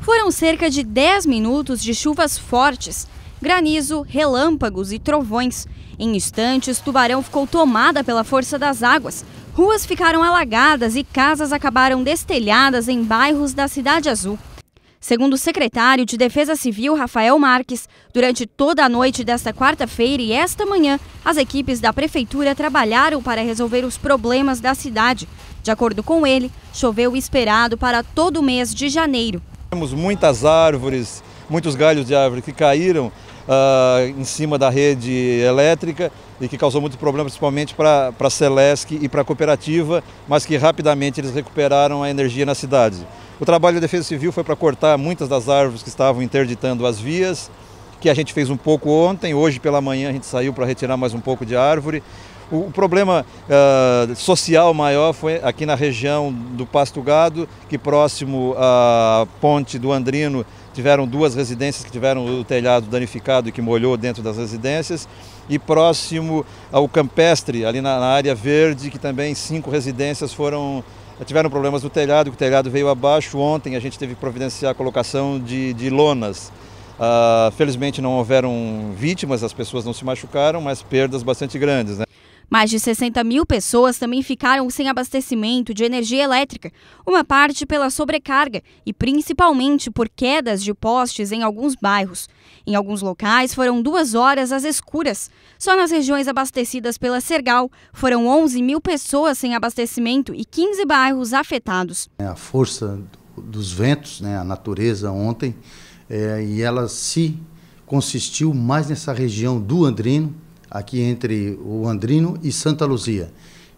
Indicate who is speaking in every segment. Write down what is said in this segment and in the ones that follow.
Speaker 1: Foram cerca de 10 minutos de chuvas fortes, granizo, relâmpagos e trovões. Em instantes, Tubarão ficou tomada pela força das águas. Ruas ficaram alagadas e casas acabaram destelhadas em bairros da Cidade Azul. Segundo o secretário de Defesa Civil, Rafael Marques, durante toda a noite desta quarta-feira e esta manhã, as equipes da Prefeitura trabalharam para resolver os problemas da cidade. De acordo com ele, choveu esperado para todo o mês de janeiro.
Speaker 2: Temos muitas árvores, muitos galhos de árvore que caíram Uh, em cima da rede elétrica e que causou muito problema, principalmente para a Celesc e para a cooperativa, mas que rapidamente eles recuperaram a energia na cidade. O trabalho da Defesa Civil foi para cortar muitas das árvores que estavam interditando as vias, que a gente fez um pouco ontem, hoje pela manhã a gente saiu para retirar mais um pouco de árvore. O, problema uh, social maior foi aqui na região do Pasto Gado, que próximo à ponte do Andrino tiveram duas residências que tiveram o telhado danificado e que molhou dentro das residências. E próximo ao Campestre, ali na, na área verde, que também cinco residências foram tiveram problemas no telhado, o telhado veio abaixo. Ontem a gente teve que providenciar a colocação de, de lonas. Ah, felizmente não houveram vítimas, as pessoas não se machucaram, mas perdas bastante grandes. Né?
Speaker 1: Mais de 60 mil pessoas também ficaram sem abastecimento de energia elétrica, uma parte pela sobrecarga e principalmente por quedas de postes em alguns bairros. Em alguns locais foram duas horas às escuras. Só nas regiões abastecidas pela Sergal foram 11 mil pessoas sem abastecimento e 15 bairros afetados.
Speaker 3: É, a força dos ventos, né, a natureza ontem, é, e ela se consistiu mais nessa região do Andrino, aqui entre o Andrino e Santa Luzia.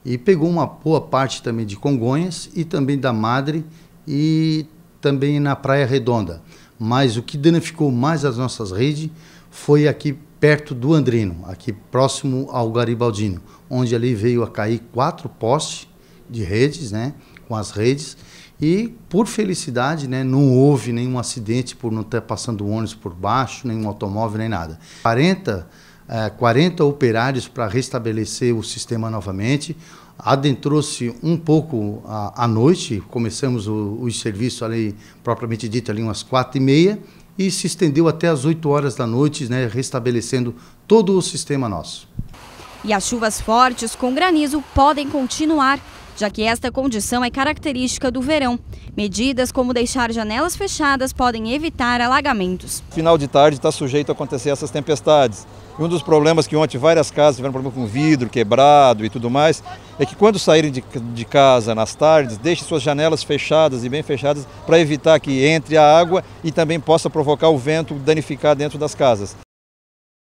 Speaker 3: E pegou uma boa parte também de Congonhas e também da Madre e também na Praia Redonda. Mas o que danificou mais as nossas redes foi aqui perto do Andrino, aqui próximo ao Garibaldino, onde ali veio a cair quatro postes de redes, né, com as redes, e por felicidade, né, não houve nenhum acidente por não estar passando ônibus por baixo, nenhum automóvel, nem nada. 40 40 é, operários para restabelecer o sistema novamente. Adentrou-se um pouco à, noite, começamos o, serviços serviço ali, propriamente dito, ali umas quatro e meia, e se estendeu até às 8 horas da noite, né, restabelecendo todo o sistema nosso.
Speaker 1: E as chuvas fortes com granizo podem continuar já que esta condição é característica do verão. Medidas como deixar janelas fechadas podem evitar alagamentos.
Speaker 2: Final de tarde está sujeito a acontecer essas tempestades. E um dos problemas que ontem várias casas tiveram problema com vidro quebrado e tudo mais, é que quando saírem de, de casa nas tardes, deixe suas janelas fechadas e bem fechadas para evitar que entre a água e também possa provocar o vento danificar dentro das casas.